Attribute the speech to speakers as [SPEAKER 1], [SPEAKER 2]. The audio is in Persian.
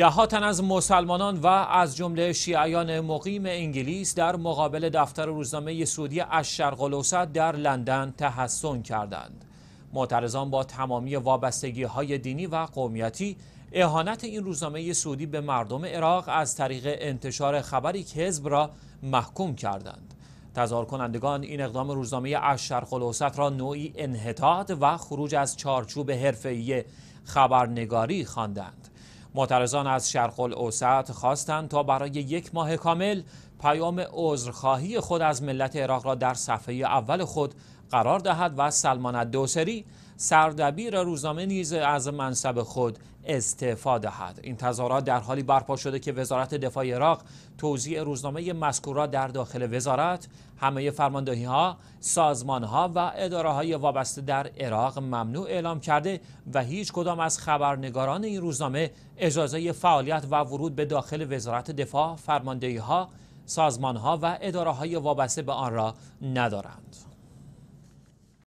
[SPEAKER 1] ده تن از مسلمانان و از جمله شیعیان مقیم انگلیس در مقابل دفتر روزنامه سعودی اشرق در لندن تحسن کردند. معترضان با تمامی وابستگی های دینی و قومیتی اهانت این روزنامه سعودی به مردم عراق از طریق انتشار خبری حزب را محکوم کردند. تظاهر کنندگان این اقدام روزنامه اشرق را نوعی انحطاط و خروج از چارچوب حرفه‌ای خبرنگاری خواندند. معترضان از شرق الاوسط خواستند تا برای یک ماه کامل پیام عذرخواهی خود از ملت عراق را در صفحه اول خود قرار دهد و سلمان الدوسری سردبیر روزنامه نیز از منصب خود استعفا دهد این تظاهرات در حالی برپا شده که وزارت دفاع عراق توزیع روزنامه مذکور را در داخل وزارت همه فرماندهی ها سازمان ها و اداره های وابسته در عراق ممنوع اعلام کرده و هیچ کدام از خبرنگاران این روزنامه اجازه فعالیت و ورود به داخل وزارت دفاع فرماندهی ها سازمان ها و اداره های وابسته به آن را ندارند